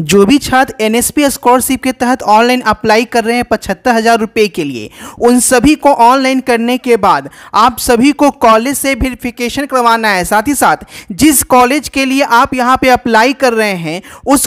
जो भी छात्र एन एस पी स्कॉलरशिप के तहत ऑनलाइन अप्लाई कर रहे हैं पचहत्तर हज़ार रुपये के लिए उन सभी को ऑनलाइन करने के बाद आप सभी को कॉलेज से वेरिफिकेशन करवाना है साथ ही साथ जिस कॉलेज के लिए आप यहाँ पे अप्लाई कर रहे हैं उस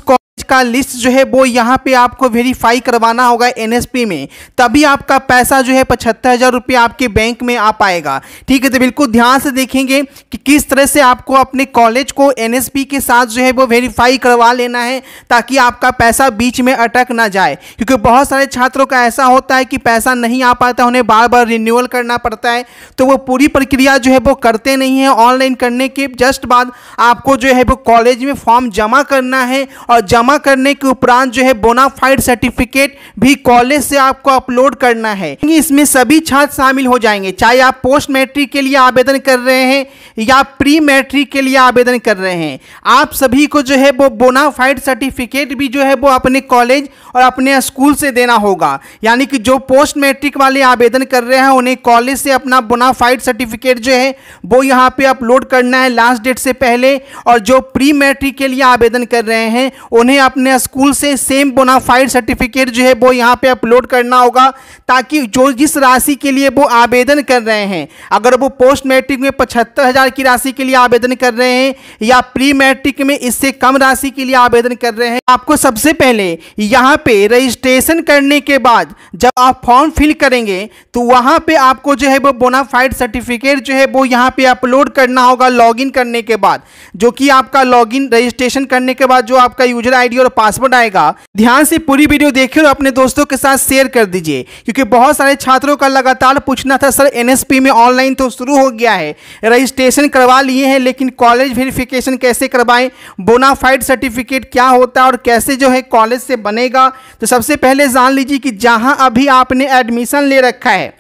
का लिस्ट जो है वो यहाँ पे आपको वेरीफाई करवाना होगा एनएसपी में तभी आपका पैसा जो है पचहत्तर हज़ार रुपये आपके बैंक में आ पाएगा ठीक है तो बिल्कुल ध्यान से देखेंगे कि किस तरह से आपको अपने कॉलेज को एनएसपी के साथ जो है वो वेरीफाई करवा लेना है ताकि आपका पैसा बीच में अटक ना जाए क्योंकि बहुत सारे छात्रों का ऐसा होता है कि पैसा नहीं आ पाता उन्हें बार बार रिन्यूअल करना पड़ता है तो वो पूरी प्रक्रिया जो है वो करते नहीं है ऑनलाइन करने के जस्ट बाद आपको जो है वो कॉलेज में फॉर्म जमा करना है और जमा पूरा करने के उपरांत जो है बोनाफाइड सर्टिफिकेट भी कॉलेज से आपको अपलोड करना है इसमें सभी छात्र शामिल हो जाएंगे चाहे आप पोस्ट मैट्रिक के लिए आवेदन कर रहे हैं या प्री मैट्रिक के लिए आवेदन कर रहे हैं आप सभी को जो है वो बोनाफाइड सर्टिफिकेट भी जो है वो अपने कॉलेज और अपने स्कूल से देना होगा यानी कि जो पोस्ट मैट्रिक वाले आवेदन कर रहे हैं उन्हें कॉलेज से अपना बोनाफाइड सर्टिफिकेट जो है वो यहाँ पे अपलोड करना है लास्ट डेट से पहले और जो प्री मैट्रिक के लिए आवेदन कर रहे हैं उन्हें अपने स्कूल से सेम बोनाफाइड सर्टिफिकेट जो है वो यहाँ पे अपलोड करना होगा ताकि जो जिस राशि के लिए वो आवेदन कर रहे हैं अगर वो पोस्ट मैट्रिक में पचहत्तर हज़ार की राशि के लिए आवेदन कर रहे हैं या प्री मैट्रिक में इससे कम राशि के लिए आवेदन कर रहे हैं आपको सबसे पहले यहाँ पर रजिस्ट्रेशन करने के बाद जब आप फॉर्म फिल करेंगे तो वहाँ पर आपको जो है वो बोनाफाइड सर्टिफिकेट जो है वो यहाँ पर अपलोड करना होगा लॉग करने के बाद जो कि आपका लॉग रजिस्ट्रेशन करने के बाद जो आपका यूजर आई आईडी और पासवर्ड आएगा ध्यान से पूरी वीडियो देखिए और अपने दोस्तों के साथ शेयर कर दीजिए क्योंकि बहुत सारे छात्रों का लगातार पूछना था सर एनएसपी में ऑनलाइन तो शुरू हो गया है रजिस्ट्रेशन करवा लिए हैं लेकिन कॉलेज वेरिफिकेशन कैसे करवाएं बोनाफाइड सर्टिफिकेट क्या होता है और कैसे जो है कॉलेज से बनेगा तो सबसे पहले जान लीजिए कि जहां अभी आपने एडमिशन ले रखा है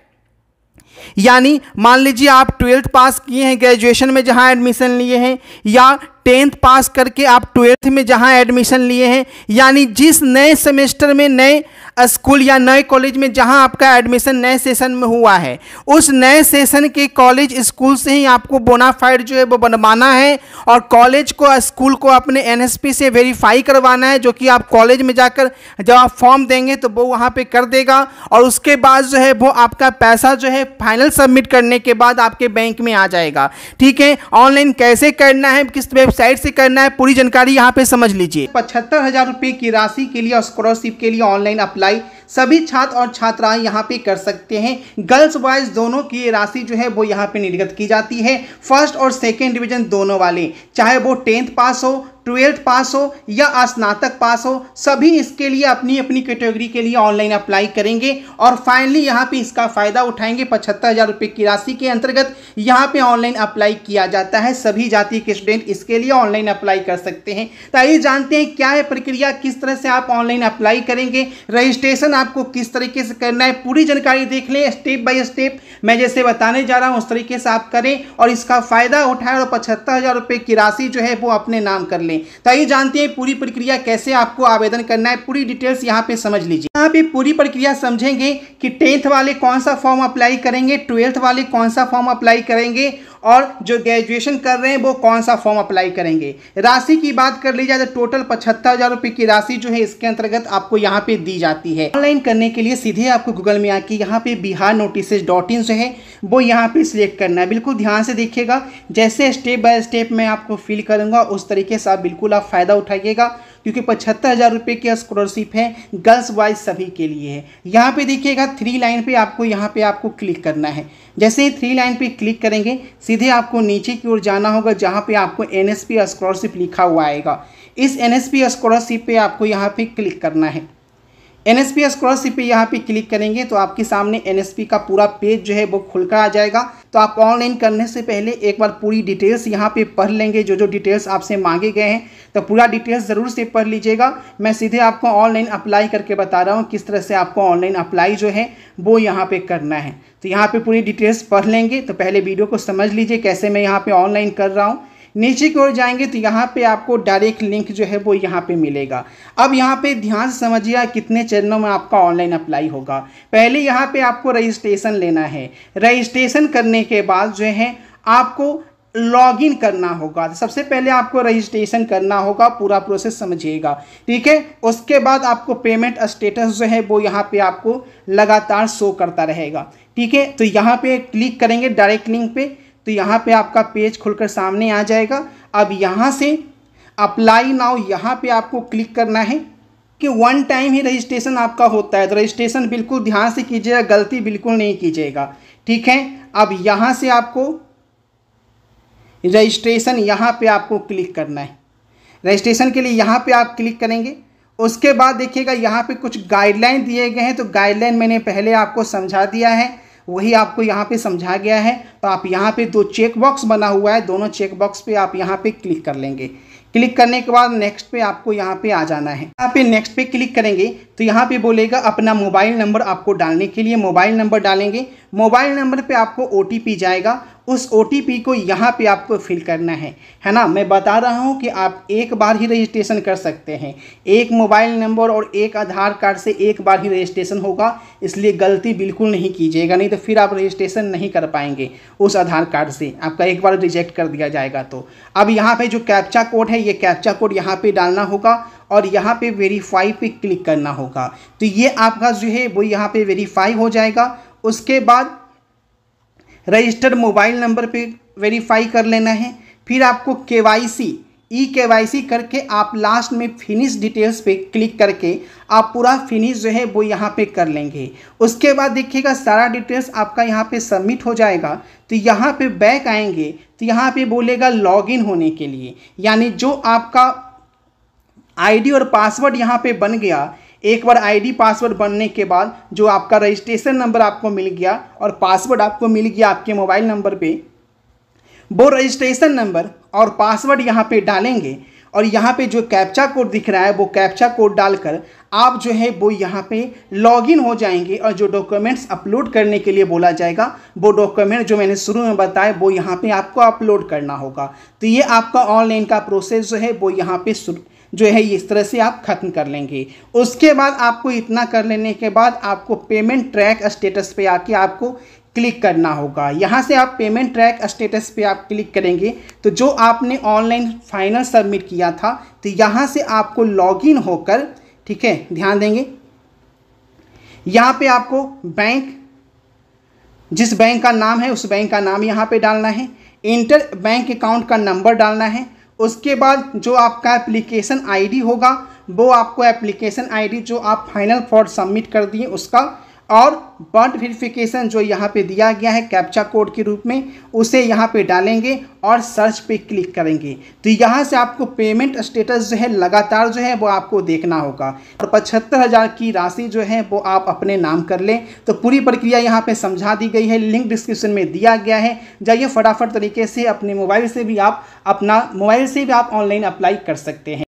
यानी मान लीजिए आप ट्वेल्थ पास किए हैं ग्रेजुएशन में जहां एडमिशन लिए हैं या टेंथ पास करके आप ट्वेल्थ में जहां एडमिशन लिए हैं यानी जिस नए सेमेस्टर में नए स्कूल या नए कॉलेज में जहां आपका एडमिशन नए सेशन में हुआ है उस नए सेशन के कॉलेज स्कूल से ही आपको बोनाफाइड जो है वो बनवाना है और कॉलेज को स्कूल को अपने एनएसपी से वेरीफाई करवाना है जो कि आप कॉलेज में जाकर जब आप फॉर्म देंगे तो वो वहाँ पर कर देगा और उसके बाद जो है वो आपका पैसा जो है फाइनल सबमिट करने के बाद आपके बैंक में आ जाएगा ठीक है ऑनलाइन कैसे करना है किस वेब वेबसाइट से करना है पूरी जानकारी यहाँ पे समझ लीजिए पचहत्तर हजार रुपये की राशि के लिए और स्कॉलरशिप के लिए ऑनलाइन अप्लाई सभी छात्र और छात्राएं यहाँ पे कर सकते हैं गर्ल्स बॉयज़ दोनों की राशि जो है वो यहाँ पे निर्गत की जाती है फर्स्ट और सेकेंड डिवीजन दोनों वाले चाहे वो टेंथ पास हो ट्वेल्थ पास हो या स्नातक पास हो सभी इसके लिए अपनी अपनी कैटेगरी के लिए ऑनलाइन अप्लाई करेंगे और फाइनली यहाँ पे इसका फ़ायदा उठाएंगे पचहत्तर हज़ार रुपये की राशि के अंतर्गत यहाँ पे ऑनलाइन अप्लाई किया जाता है सभी जाति के स्टूडेंट इसके लिए ऑनलाइन अप्लाई कर सकते हैं तो आइए जानते हैं क्या है प्रक्रिया किस तरह से आप ऑनलाइन अप्लाई करेंगे रजिस्ट्रेशन आपको किस तरीके से करना है पूरी जानकारी देख लें स्टेप बाई स्टेप मैं जैसे बताने जा रहा हूँ उस तरीके से आप करें और इसका फ़ायदा उठाएं और पचहत्तर हज़ार रुपये की राशि जो है वो अपने नाम कर लें करें तो आइए जानते हैं पूरी प्रक्रिया कैसे आपको आवेदन करना है पूरी डिटेल्स यहाँ पे समझ लीजिए यहाँ पे पूरी प्रक्रिया समझेंगे कि टेंथ वाले कौन सा फॉर्म अप्लाई करेंगे ट्वेल्थ वाले कौन सा फॉर्म अप्लाई करेंगे और जो ग्रेजुएशन कर रहे हैं वो कौन सा फॉर्म अप्लाई करेंगे राशि की बात कर ली जाए तो टोटल पचहत्तर हज़ार रुपये की राशि जो है इसके अंतर्गत आपको यहाँ पे दी जाती है ऑनलाइन करने के लिए सीधे आपको गूगल में आके यहाँ पे बिहार नोटिस डॉट इन जो है वो यहाँ पे सिलेक्ट करना है बिल्कुल ध्यान से देखिएगा जैसे स्टेप बाय स्टेप मैं आपको फिल करूँगा उस तरीके से आप बिल्कुल आप फ़ायदा उठाइएगा क्योंकि पचहत्तर हज़ार रुपये की स्कॉलरशिप है गर्ल्स बॉयज सभी के लिए है यहाँ पे देखिएगा थ्री लाइन पे आपको यहाँ पे आपको क्लिक करना है जैसे ही थ्री लाइन पे क्लिक करेंगे सीधे आपको नीचे की ओर जाना होगा जहाँ पे आपको एन स्कॉलरशिप लिखा हुआ आएगा इस एन एस स्कॉलरशिप पर आपको यहाँ पर क्लिक करना है एन एस पी स्कॉलरशिप पे यहाँ पे क्लिक करेंगे तो आपके सामने एन एस पी का पूरा पेज जो है वो खुलकर आ जाएगा तो आप ऑनलाइन करने से पहले एक बार पूरी डिटेल्स यहाँ पे पढ़ लेंगे जो जो डिटेल्स आपसे मांगे गए हैं तो पूरा डिटेल्स ज़रूर से पढ़ लीजिएगा मैं सीधे आपको ऑनलाइन अप्लाई करके बता रहा हूँ किस तरह से आपको ऑनलाइन अप्लाई जो है वो यहाँ पर करना है तो यहाँ पर पूरी डिटेल्स पढ़ लेंगे तो पहले वीडियो को समझ लीजिए कैसे मैं यहाँ पर ऑनलाइन कर रहा हूँ नीचे की ओर जाएंगे तो यहाँ पे आपको डायरेक्ट लिंक जो है वो यहाँ पे मिलेगा अब यहाँ पे ध्यान से समझिए कितने चरणों में आपका ऑनलाइन अप्लाई होगा पहले यहाँ पे आपको रजिस्ट्रेशन लेना है रजिस्ट्रेशन करने के बाद जो है आपको लॉगिन करना होगा सबसे पहले आपको रजिस्ट्रेशन करना होगा पूरा प्रोसेस समझिएगा ठीक है उसके बाद आपको पेमेंट स्टेटस जो है वो यहाँ पे आपको लगातार शो करता रहेगा ठीक है तो यहाँ पे क्लिक करेंगे डायरेक्ट लिंक पे तो यहाँ पे आपका पेज खुलकर सामने आ जाएगा अब यहाँ से अप्लाई नाउ यहाँ पे आपको क्लिक करना है कि वन टाइम ही रजिस्ट्रेशन आपका होता है तो रजिस्ट्रेशन बिल्कुल ध्यान से कीजिएगा गलती बिल्कुल नहीं कीजिएगा ठीक है अब यहाँ से आपको रजिस्ट्रेशन यहाँ पे आपको क्लिक करना है रजिस्ट्रेशन के लिए यहाँ पे आप क्लिक करेंगे उसके बाद देखिएगा यहाँ पे कुछ गाइडलाइन दिए गए हैं तो गाइडलाइन मैंने पहले आपको समझा दिया है वही आपको यहाँ पे समझाया गया है तो आप यहाँ पे दो चेक बॉक्स बना हुआ है दोनों चेक बॉक्स पे आप यहाँ पे क्लिक कर लेंगे क्लिक करने के बाद नेक्स्ट पे आपको यहाँ पे आ जाना है यहाँ पे नेक्स्ट पे क्लिक करेंगे तो यहाँ पे बोलेगा अपना मोबाइल नंबर आपको डालने के लिए मोबाइल नंबर डालेंगे मोबाइल नंबर पे आपको ओ जाएगा उस ओ को यहाँ पे आपको फिल करना है है ना मैं बता रहा हूँ कि आप एक बार ही रजिस्ट्रेशन कर सकते हैं एक मोबाइल नंबर और एक आधार कार्ड से एक बार ही रजिस्ट्रेशन होगा इसलिए गलती बिल्कुल नहीं कीजिएगा नहीं तो फिर आप रजिस्ट्रेशन नहीं कर पाएंगे उस आधार कार्ड से आपका एक बार रिजेक्ट कर दिया जाएगा तो अब यहाँ पर जो कैप्चा कोड है ये कैप्चा कोड यहाँ पर डालना होगा और यहाँ पे वेरीफाई पे क्लिक करना होगा तो ये आपका जो है वो यहाँ पे वेरीफाई हो जाएगा उसके बाद रजिस्टर्ड मोबाइल नंबर पे वेरीफाई कर लेना है फिर आपको के वाई सी ई के वाई सी करके आप लास्ट में फिनिश डिटेल्स पे क्लिक करके आप पूरा फिनिश जो है वो यहाँ पे कर लेंगे उसके बाद देखिएगा सारा डिटेल्स आपका यहाँ पे सबमिट हो जाएगा तो यहाँ पे बैक आएंगे तो यहाँ पे बोलेगा लॉगिन होने के लिए यानी जो आपका आईडी और पासवर्ड यहाँ पे बन गया एक बार आईडी पासवर्ड बनने के बाद जो आपका रजिस्ट्रेशन नंबर आपको मिल गया और पासवर्ड आपको मिल गया आपके मोबाइल नंबर पे वो रजिस्ट्रेशन नंबर और पासवर्ड यहाँ पे डालेंगे और यहाँ पे जो कैप्चा कोड दिख रहा है वो कैप्चा कोड डालकर आप जो है वो यहाँ पे लॉगिन हो जाएंगे और जो डॉक्यूमेंट्स अपलोड करने के लिए बोला जाएगा वो डॉक्यूमेंट जो मैंने शुरू में बताया वो यहाँ पे आपको अपलोड करना होगा तो ये आपका ऑनलाइन का प्रोसेस जो है वो यहाँ पे जो है इस तरह से आप ख़त्म कर लेंगे उसके बाद आपको इतना कर लेने के बाद आपको पेमेंट ट्रैक स्टेटस पे आके आपको क्लिक करना होगा यहाँ से आप पेमेंट ट्रैक स्टेटस पे आप क्लिक करेंगे तो जो आपने ऑनलाइन फाइनल सबमिट किया था तो यहाँ से आपको लॉगिन होकर ठीक है ध्यान देंगे यहाँ पे आपको बैंक जिस बैंक का नाम है उस बैंक का नाम यहाँ पे डालना है इंटर बैंक अकाउंट का नंबर डालना है उसके बाद जो आपका एप्लीकेशन आई होगा वो आपको एप्लीकेशन आई जो आप फाइनल फॉर सबमिट कर दिए उसका और बर्थ वेरिफिकेशन जो यहाँ पे दिया गया है कैप्चा कोड के रूप में उसे यहाँ पे डालेंगे और सर्च पे क्लिक करेंगे तो यहाँ से आपको पेमेंट स्टेटस जो है लगातार जो है वो आपको देखना होगा और पचहत्तर हज़ार की राशि जो है वो आप अपने नाम कर लें तो पूरी प्रक्रिया यहाँ पे समझा दी गई है लिंक डिस्क्रिप्शन में दिया गया है जाइए फटाफट तरीके से अपने मोबाइल से भी आप अपना मोबाइल से भी आप ऑनलाइन अप्लाई कर सकते हैं